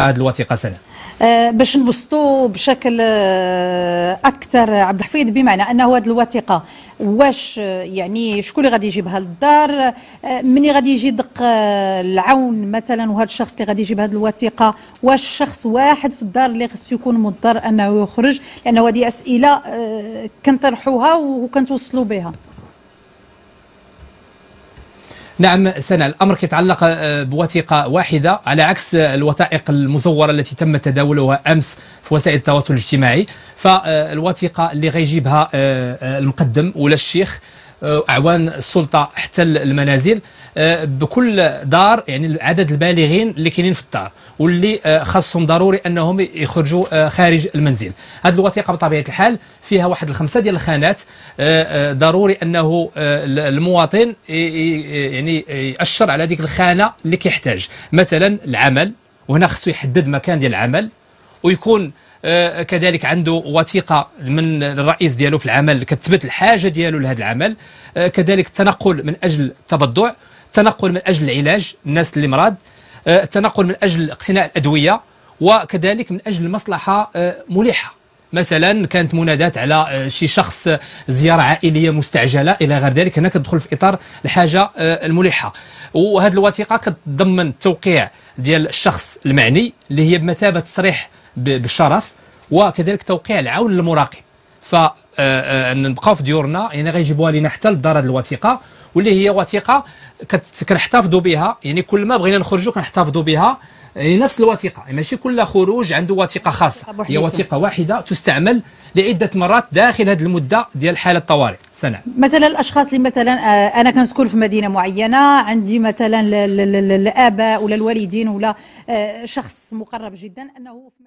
هذه الوثيقه سنه آه باش نبسطوا بشكل آه، اكثر عبد الحفيظ بمعنى انه هذه الوثيقه واش آه، يعني شكون اللي غادي يجيبها للدار آه مني غادي يجي دق آه، العون مثلا وهذا الشخص اللي غادي يجيب هذه الوثيقه واش شخص واحد في الدار اللي خصو يكون مضطر انه يخرج لانه هذه اسئله كنطرحوها وكنتوصلوا بها نعم سنة الأمر يتعلق آه، بوثيقة واحدة على عكس الوثائق المزورة التي تم تداولها أمس في وسائل التواصل الاجتماعي فالوثيقة اللي غيجيبها آه، آه، المقدم ولا الشيخ آه، أعوان السلطة حتى المنازل آه، بكل دار يعني عدد البالغين اللي كاينين في الدار واللي آه، خاصهم ضروري انهم يخرجوا خارج المنزل هذه الوثيقه بطبيعه الحال فيها واحد الخمسه ديال الخانات ضروري انه المواطن يعني ياشر على ديك الخانه اللي كيحتاج مثلا العمل وهنا خصو يحدد مكان ديال العمل ويكون آه، كذلك عنده وثيقه من الرئيس ديالو في العمل كتثبت الحاجه ديالو لهذا العمل آه، كذلك التنقل من اجل التبضع التنقل من اجل العلاج الناس اللي مراد التنقل آه، من اجل اقتناء الادويه وكذلك من اجل مصلحه ملحه مثلا كانت منادات على شي شخص زياره عائليه مستعجله الى غير ذلك هنا كتدخل في اطار الحاجه الملحه وهذه الوثيقه كتضمن التوقيع ديال الشخص المعني اللي هي بمثابه تصريح بالشرف وكذلك توقيع العون للمراقب ف آه، آه، نبقاو في ديورنا يعني غيجيبوها لينا حتى للدار هذه الوثيقه واللي هي وثيقه كنحتفظوا بها يعني كل ما بغينا نخرجوا كنحتفظوا بها يعني نفس الوثيقه يعني ماشي كل خروج عنده وثيقه خاصه هي وثيقه واحده تستعمل لعده مرات داخل هذه المده ديال حاله الطوارئ سنه مثلا الاشخاص اللي مثلا آه، انا كنسكن في مدينه معينه عندي مثلا الاباء ولا الوالدين ولا شخص مقرب جدا انه